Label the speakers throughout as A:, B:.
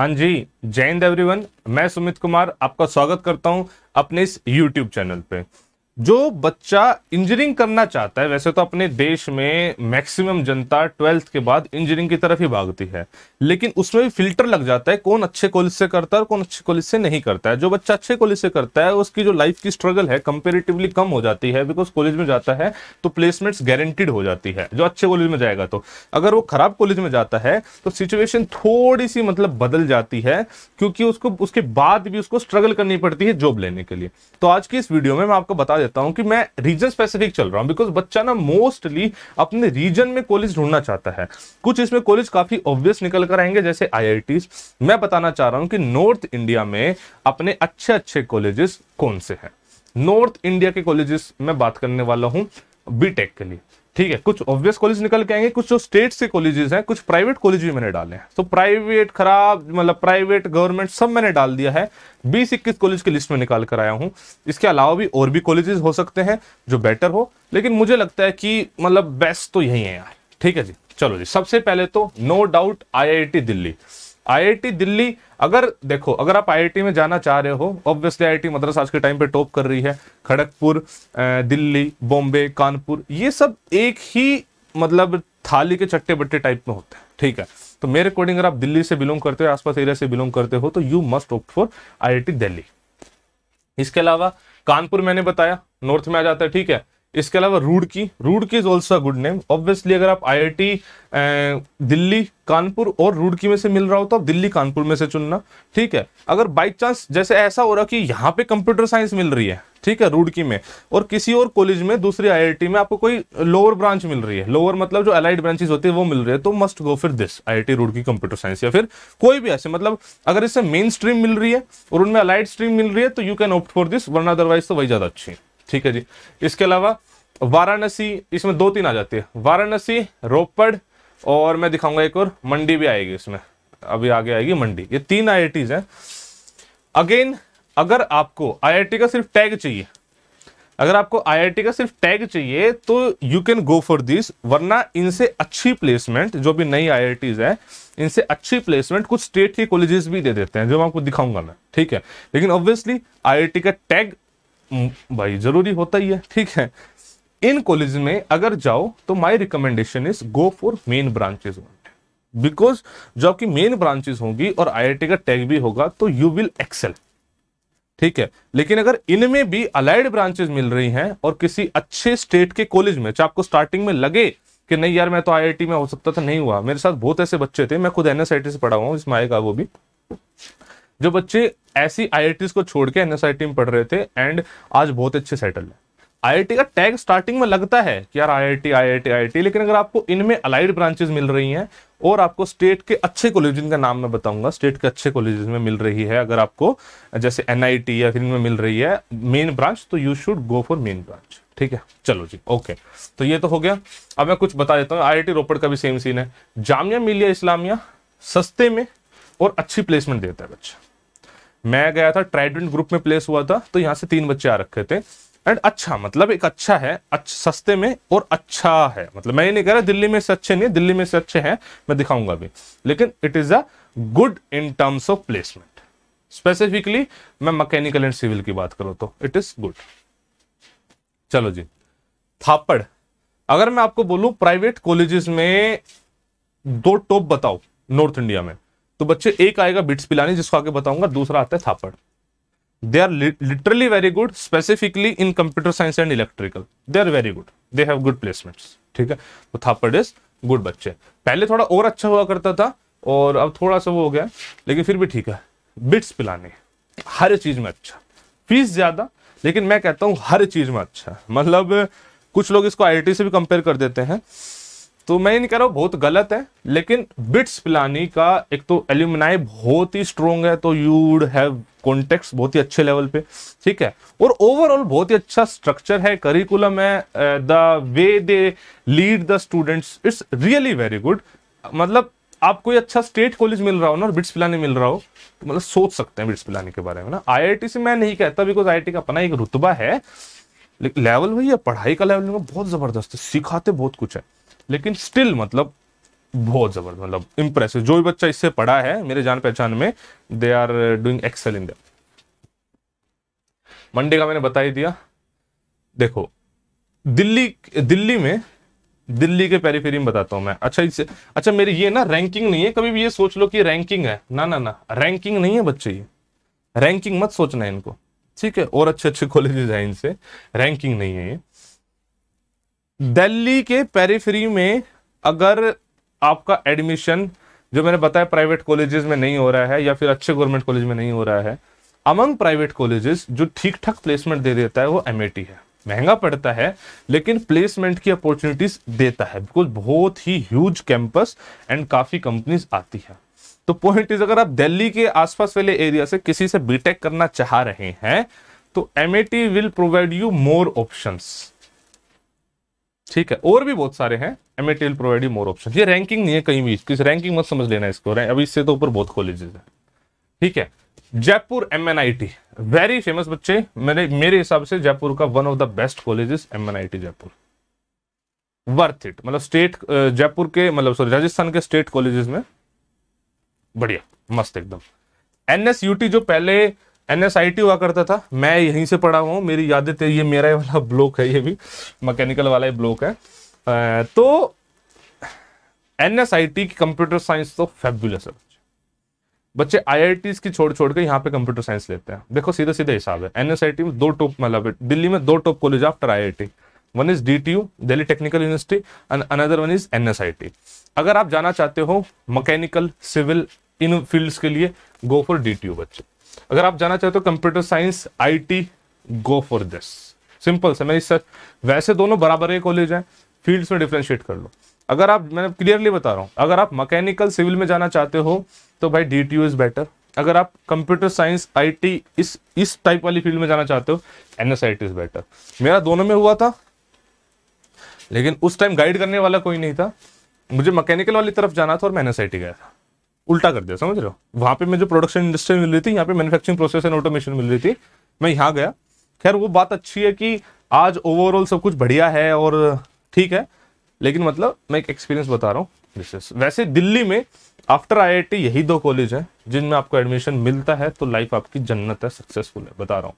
A: हाँ जी जय हिंद एवरीवन मैं सुमित कुमार आपका स्वागत करता हूं अपने इस यूट्यूब चैनल पे जो बच्चा इंजीनियरिंग करना चाहता है वैसे तो अपने देश में मैक्सिमम जनता ट्वेल्थ के बाद इंजीनियरिंग की तरफ ही भागती है लेकिन उसमें भी फिल्टर लग जाता है कौन अच्छे कॉलेज से करता है और कौन अच्छे कॉलेज से नहीं करता है जो बच्चा अच्छे कॉलेज से करता है उसकी जो लाइफ की स्ट्रगल है कंपेरेटिवली कम हो जाती है बिकॉज कॉलेज में जाता है तो प्लेसमेंट्स गारंटीड हो जाती है जो अच्छे कॉलेज में जाएगा तो अगर वो खराब कॉलेज में जाता है तो सिचुएशन थोड़ी सी मतलब बदल जाती है क्योंकि उसको उसके बाद भी उसको स्ट्रगल करनी पड़ती है जॉब लेने के लिए तो आज की इस वीडियो में मैं आपको बता देता देता हूं कि मैं रीजन स्पेसिफिक चल रहा हूं बिकॉज बच्चा ना मोस्टली अपने रीजन में कॉलेज ढूंढना चाहता है कुछ इसमें कॉलेज काफी ऑब्वियस निकल कर आएंगे जैसे आई मैं बताना चाह रहा हूं कि नॉर्थ इंडिया में अपने अच्छे अच्छे कॉलेजेस कौन से हैं नॉर्थ इंडिया के कॉलेजेस में बात करने वाला हूं बीटेक के लिए ठीक है कुछ ऑब्वियस कॉलेज निकल के आएंगे कुछ जो स्टेट्स के कॉलेजेस हैं कुछ प्राइवेट कॉलेज भी मैंने डाले हैं तो प्राइवेट खराब मतलब प्राइवेट गवर्नमेंट सब मैंने डाल दिया है बीस इक्कीस कॉलेज की लिस्ट में निकाल कर आया हूं इसके अलावा भी और भी कॉलेजेस हो सकते हैं जो बेटर हो लेकिन मुझे लगता है कि मतलब बेस्ट तो यही है यार ठीक है जी चलो जी सबसे पहले तो no doubt I Delhi IIT Delhi अगर देखो अगर आप आईआईटी में जाना चाह रहे हो ऑब्वियसली आईआईटी मद्रास आज के टाइम पे टॉप कर रही है खड़गपुर दिल्ली बॉम्बे कानपुर ये सब एक ही मतलब थाली के चट्टे बट्टे टाइप में होते हैं ठीक है तो मेरे अकॉर्डिंग अगर आप दिल्ली से बिलोंग करते हो आसपास एरिया से बिलोंग करते हो तो you must opt for I Delhi इसके अलावा कानपुर मैंने बताया नॉर्थ में आ जाता है ठीक है इसके अलावा Roorkee Roorkee is also good name obviously अगर आप आईआईटी दिल्ली कानपुर और रूड़की में से मिल रहा हो तो आप दिल्ली कानपुर में से चुनना ठीक है अगर बाई चांस जैसे ऐसा हो रहा कि यहाँ पे कंप्यूटर साइंस मिल रही है ठीक है रूड़की में और किसी और कॉलेज में दूसरी आईआईटी में आपको कोई लोअर ब्रांच मिल रही है लोअर मतलब जो अलाइड ब्रांचेज होती है वो मिल रही है तो मस्ट गो फिर this IIT Roorkee computer science या फिर कोई भी ऐसे मतलब अगर इससे मेन स्ट्रीम मिल रही है और उनमें अलाइड स्ट्रीम मिल रही है तो you can opt for this वरना अदरवाइज तो वही ज़्यादा अच्छी है ठीक है जी इसके अलावा वाराणसी इसमें दो तीन आ जाती है वाराणसी रोपड़ और मैं दिखाऊंगा एक और मंडी भी आएगी इसमें अभी आगे आएगी मंडी ये तीन आई हैं अगेन अगर आपको आई का सिर्फ टैग चाहिए अगर आपको आई का सिर्फ टैग चाहिए तो you can go for this वरना इनसे अच्छी प्लेसमेंट जो भी नई आई है इनसे अच्छी प्लेसमेंट कुछ स्टेट के कॉलेजेस भी दे देते हैं जो मैं आपको दिखाऊंगा मैं ठीक है लेकिन ऑब्वियसली आई का टैग हम्म, भाई जरूरी होता ही है ठीक है इन कॉलेज में अगर जाओ तो my recommendation is go for main branches because जो आपकी मेन ब्रांचेस होंगी और आईआईटी का टैग भी होगा तो यू विल एक्सेल ठीक है लेकिन अगर इनमें भी अलाइड ब्रांचेस मिल रही हैं और किसी अच्छे स्टेट के कॉलेज में चाहे आपको स्टार्टिंग में लगे कि नहीं यार मैं तो आई में हो सकता था नहीं हुआ मेरे साथ बहुत ऐसे बच्चे थे मैं खुद एनएसआईटी से पढ़ा हुआ इसमें आएगा वो भी जो बच्चे ऐसी आई को छोड़ के एन में पढ़ रहे थे एंड आज बहुत अच्छे सेटल है आईआईटी का टैग स्टार्टिंग में लगता है कि यार आईआईटी आईआईटी आईआईटी लेकिन अगर आपको इनमें अलाइड ब्रांचेज मिल रही हैं और आपको स्टेट के अच्छे कॉलेज का नाम मैं बताऊंगा स्टेट के अच्छे कॉलेज में मिल रही है अगर आपको जैसे एन या फिर इनमें मिल रही है मेन ब्रांच तो you should go for main branch ठीक है चलो जी ओके तो ये तो हो गया अब मैं कुछ बता देता हूँ आई रोपड़ का भी सेम सीन है जामिया मिलिया इस्लामिया सस्ते में और अच्छी प्लेसमेंट देता है बच्चा मैं गया था ट्राइडेंट ग्रुप में प्लेस हुआ था तो यहाँ से तीन बच्चे आ रखे थे एंड अच्छा मतलब एक अच्छा है अच्छा सस्ते में और अच्छा है मतलब मैं ये नहीं कह रहा दिल्ली में से अच्छे नहीं दिल्ली में से अच्छे हैं मैं दिखाऊंगा अभी लेकिन it is a good in terms of placement specifically मैं मैकेनिकल एंड सिविल की बात करूँ तो इट इज़ गुड चलो जी थापड़ अगर मैं आपको बोलूं प्राइवेट कॉलेजेस में दो टॉप बताओ नॉर्थ इंडिया में तो बच्चे एक आएगा बिट्स पिलानी जिसको आगे बताऊंगा दूसरा आता है Thapar they are literally very good specifically in computer science and electrical they are very good they have good placements ठीक है तो थापड़ इज गुड बच्चे पहले थोड़ा और अच्छा हुआ करता था और अब थोड़ा सा वो हो गया लेकिन फिर भी ठीक है बिट्स पिलानी हर चीज में अच्छा फीस ज्यादा लेकिन मैं कहता हूँ हर चीज में अच्छा मतलब कुछ लोग इसको आई से भी कंपेयर कर देते हैं तो मैं नहीं कह रहा हूँ बहुत गलत है लेकिन बिट्स पिलानी का एक तो एल्यूमिनाई बहुत ही स्ट्रॉन्ग है तो यू वुड हैव कॉन्टेक्ट बहुत ही अच्छे लेवल पे ठीक है और ओवरऑल बहुत ही अच्छा स्ट्रक्चर है करिकुलम है the way they lead the students it's really very good मतलब आपको अच्छा स्टेट कॉलेज मिल रहा हो ना और बिट्स पिलानी मिल रहा हो तो मतलब सोच सकते हैं बिट्स पिलानी के बारे में ना आई से मैं नहीं कहता बिकॉज आई का अपना एक रुतबा है लेकिन लेवल वही है पढ़ाई का लेवल बहुत जबरदस्त है सिखाते बहुत कुछ है लेकिन स्टिल मतलब बहुत जबरदस्त मतलब इम्प्रेसिव जो भी बच्चा इससे पढ़ा है मेरे जान पहचान में they are doing excel in Monday का मैंने बता ही दिया देखो दिल्ली दिल्ली में दिल्ली के पेरीफेरी में बताता हूं मैं अच्छा इससे अच्छा मेरी ये ना रैंकिंग नहीं है कभी भी ये सोच लो कि रैंकिंग है ना ना ना रैंकिंग नहीं है बच्चे ये रैंकिंग मत सोचना है इनको ठीक है और अच्छे अच्छे कॉलेजेस हैं इनसे रैंकिंग नहीं है ये दिल्ली के पेरीफ्री में अगर आपका एडमिशन जो मैंने बताया प्राइवेट कॉलेजेस में नहीं हो रहा है या फिर अच्छे गवर्नमेंट कॉलेज में नहीं हो रहा है अमंग प्राइवेट कॉलेजेस जो ठीक ठाक प्लेसमेंट दे देता है वो एम है महंगा पड़ता है लेकिन प्लेसमेंट की अपॉर्चुनिटीज देता है बिकॉज बहुत ही ह्यूज कैंपस एंड काफ़ी कंपनीज आती है तो पॉइंट इज अगर आप दिल्ली के आसपास वाले एरिया से किसी से बीटेक करना चाह रहे हैं तो M will provide you more options ठीक है और भी बहुत सारे हैं M a tell provide more option ये रैंकिंग नहीं है कहीं भी किसी रैंकिंग मत समझ लेना इसको अभी इससे तो ऊपर बहुत कॉलेजेस है ठीक है Jaipur M N I T very famous बच्चे मेरे मेरे हिसाब से जयपुर का one of the best colleges M N I T Jaipur worth it मतलब स्टेट जयपुर के मतलब सॉरी राजस्थान के स्टेट कॉलेजेस में बढ़िया मस्त एकदम एन एस यू टी जो पहले एन एस आई टी हुआ करता था मैं यहीं से पढ़ा हुआ हूँ मेरी यादें थे ये मेरा वाला ब्लॉक है ये भी मैकेनिकल वाला ही ब्लॉक है तो एन एस आई टी की कंप्यूटर साइंस तो फेबुलस है बच्चे आई की छोड़ छोड़ के यहाँ पे कंप्यूटर साइंस लेते हैं देखो सीधे सीधे हिसाब है एन में दो टॉप मतलब दिल्ली में दो top college after I one is D T U Delhi technical university and another one is N अगर आप जाना चाहते हो मकैनिकल सिविल इन फील्ड्स के लिए go for D T U बच्चे अगर आप जाना चाहते हो computer science IT go for this simple से मैंने सर वैसे दोनों बराबर के कॉलेज हैं फील्ड्स में डिफ्रेंशिएट कर लो अगर आप मैंने क्लियरली बता रहा हूँ अगर आप मैकेनिकल सिविल में जाना चाहते हो तो भाई D T U is better अगर आप कंप्यूटर साइंस आईटी इस इस टाइप वाली फील्ड में जाना चाहते हो N S I T is better मेरा दोनों में हुआ था लेकिन उस टाइम गाइड करने वाला कोई नहीं था मुझे मैकेनिकल वाली तरफ जाना था और मैं एन एस आई टी गया था उल्टा कर दिया समझ रहे हो वहाँ पे मैं जो प्रोडक्शन इंडस्ट्री मिल रही थी यहाँ पे मैन्युफैक्चरिंग प्रोसेस एंड ऑटोमेशन मिल रही थी मैं यहाँ गया खैर वो बात अच्छी है कि आज ओवरऑल सब कुछ बढ़िया है और ठीक है लेकिन मतलब मैं एक एक्सपीरियंस बता रहा हूँ वैसे दिल्ली में आफ्टर आई यही दो कॉलेज हैं जिनमें आपको एडमिशन मिलता है तो लाइफ आपकी जन्नत है सक्सेसफुल है बता रहा हूँ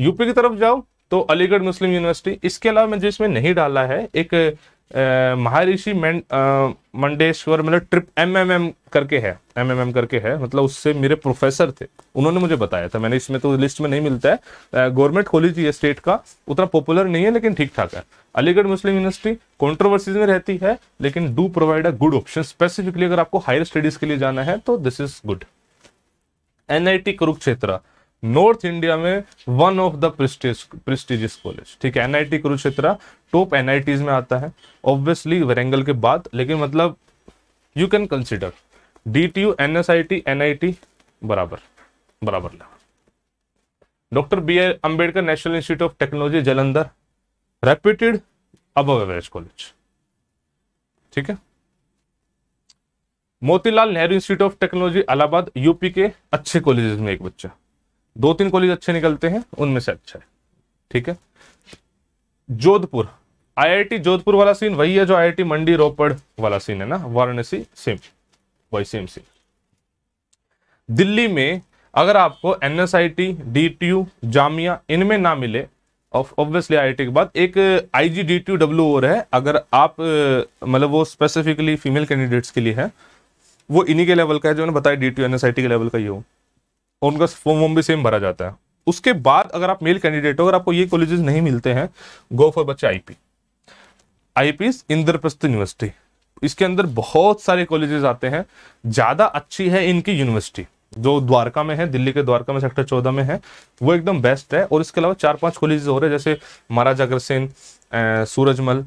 A: यूपी की तरफ जाओ तो अलीगढ़ मुस्लिम यूनिवर्सिटी इसके अलावा मैं जिसमें नहीं डाला है एक महारिषि मंडेश्वर मतलब ट्रिप एम एम एम करके है एमएमएम एम एम करके है मतलब उससे मेरे प्रोफेसर थे उन्होंने मुझे बताया था मैंने इसमें तो लिस्ट में नहीं मिलता है गवर्नमेंट कॉलेज ये स्टेट का उतना पॉपुलर नहीं है लेकिन ठीक ठाक है अलीगढ़ मुस्लिम यूनिवर्सिटी कॉन्ट्रोवर्सीज में रहती है लेकिन do provide a good option specifically अगर आपको हायर स्टडीज के लिए जाना है तो this is good NIT Kurukshetra north India में one of the prestigious college ठीक है एनआईटी कुरुक्षेत्र टॉप एनआईटीज में आता है ऑब्वियसली वरेंगल के बाद लेकिन मतलब you can consider D T U N S I T N I T बराबर बराबर doctor B R Ambedkar national institute of technology Jalandhar reputed above average college ठीक है Motilal Nehru institute of technology Allahabad UP के अच्छे कॉलेजेस में एक बच्चा दो तीन कॉलेज अच्छे निकलते हैं उनमें से अच्छा है ठीक है जोधपुर आईआईटी जोधपुर वाला सीन वही है जो आईआईटी मंडी रोपड़ वाला सीन है ना वाराणसी सेम वही सेम सीन दिल्ली में अगर आपको एनएसआईटी डीटीयू जामिया इनमें ना मिले ऑब्वियसली आईआईटी के बाद एक I G D T W और है अगर आप मतलब वो स्पेसिफिकली फीमेल कैंडिडेट्स के लिए है वो इन्हीं के लेवल का है जो मैंने बताया D T N S I T के लेवल का ये हो और उनका फॉर्म भी सेम भरा जाता है उसके बाद अगर आप मेल कैंडिडेट हो अगर आपको ये कॉलेजेस नहीं मिलते हैं गो फॉर बच्चे आईपी आईपी इंद्रप्रस्थ यूनिवर्सिटी इसके अंदर बहुत सारे कॉलेजेस आते हैं ज़्यादा अच्छी है इनकी यूनिवर्सिटी जो द्वारका में है दिल्ली के द्वारका में सेक्टर चौदह में है वो एकदम बेस्ट है और इसके अलावा चार पांच कॉलेजेस हो रहे हैं जैसे महाराज अग्रसेन सूरजमल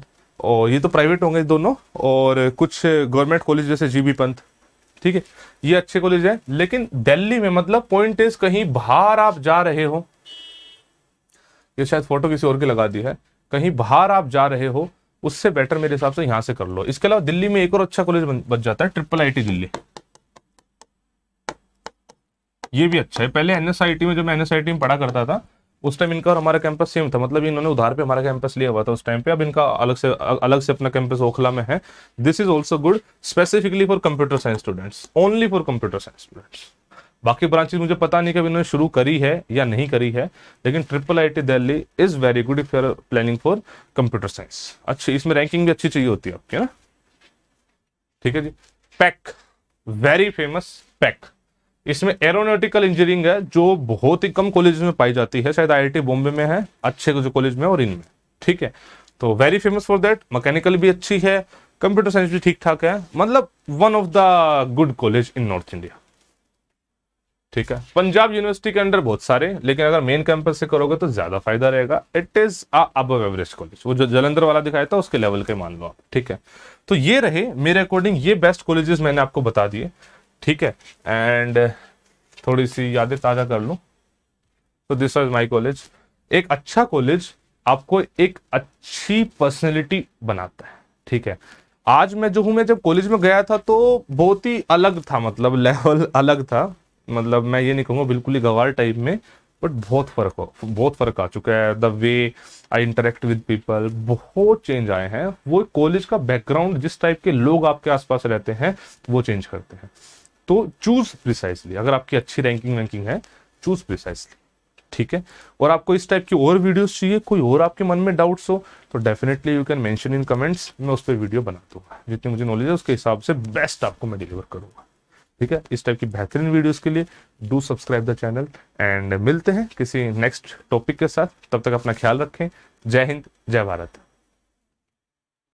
A: और ये तो प्राइवेट होंगे दोनों और कुछ गवर्नमेंट कॉलेज जैसे जी बी पंत ठीक है ये अच्छे कॉलेज है लेकिन दिल्ली में मतलब पॉइंट इज कहीं बाहर आप जा रहे हो ये शायद फोटो किसी और की लगा दी है कहीं बाहर आप जा रहे हो उससे बेटर मेरे हिसाब से यहां से कर लो इसके अलावा दिल्ली में एक और अच्छा कॉलेज बच जाता है ट्रिपल आई दिल्ली ये भी अच्छा है पहले एनएसआईटी में जो मैं एनएसआईटी में पढ़ा करता था उस टाइम इनका और हमारा कैंपस सेम था मतलब इन्होंने उधार पे हमारा कैंपस लिया हुआ था उस टाइम पे अब इनका अलग से अलग से अपना कैंपस ओखला में है this is also good specifically for computer science students only for computer science students बाकी ब्रांचेज मुझे पता नहीं कब इन्होंने शुरू करी है या नहीं करी है लेकिन triple I T Delhi is very good if your planning for computer science अच्छी इसमें रैंकिंग भी अच्छी चाहिए होती है आपकी ना ठीक है जी पैक वेरी फेमस पैक इसमें एरोनोटिकल इंजीनियरिंग है जो बहुत ही कम कॉलेज में पाई जाती है शायद आई बॉम्बे में है अच्छे जो कॉलेज में और इनमें ठीक है तो very famous for that mechanical भी अच्छी है कंप्यूटर साइंस भी ठीक ठाक है मतलब one of the good college in north India ठीक है पंजाब यूनिवर्सिटी के अंडर बहुत सारे लेकिन अगर मेन कैंपस से करोगे तो ज्यादा फायदा रहेगा it is above average college वो जो जलंधर वाला दिखाया था उसके लेवल के मान लो आप ठीक है तो ये रहे मेरे अकॉर्डिंग ये बेस्ट कॉलेजेस मैंने आपको बता दिए ठीक है एंड uh, थोड़ी सी यादें ताज़ा कर लू तो दिस वॉज माई कॉलेज एक अच्छा कॉलेज आपको एक अच्छी पर्सनैलिटी बनाता है ठीक है आज मैं जो हूँ मैं जब कॉलेज में गया था तो बहुत ही अलग था मतलब लेवल अलग था मतलब मैं ये नहीं कहूँगा बिल्कुल ही गवार टाइप में बट बहुत फर्क हो बहुत फर्क आ चुका है the way I interact with people बहुत चेंज आए हैं वो कॉलेज का बैकग्राउंड जिस टाइप के लोग आपके आसपास रहते हैं वो चेंज करते हैं तो चूज प्रिसाइसली अगर आपकी अच्छी रैंकिंग वैंकिंग है चूज प्रिसाइसली ठीक है और आपको इस टाइप की और वीडियोस चाहिए कोई और आपके मन में डाउट्स हो तो definitely you can mention in comments मैं उस पर वीडियो बना दूंगा जितनी मुझे नॉलेज है उसके हिसाब से बेस्ट आपको मैं डिलीवर करूंगा ठीक है इस टाइप की बेहतरीन वीडियोस के लिए do subscribe the channel and मिलते हैं किसी नेक्स्ट टॉपिक के साथ तब तक अपना ख्याल रखें जय हिंद जय भारत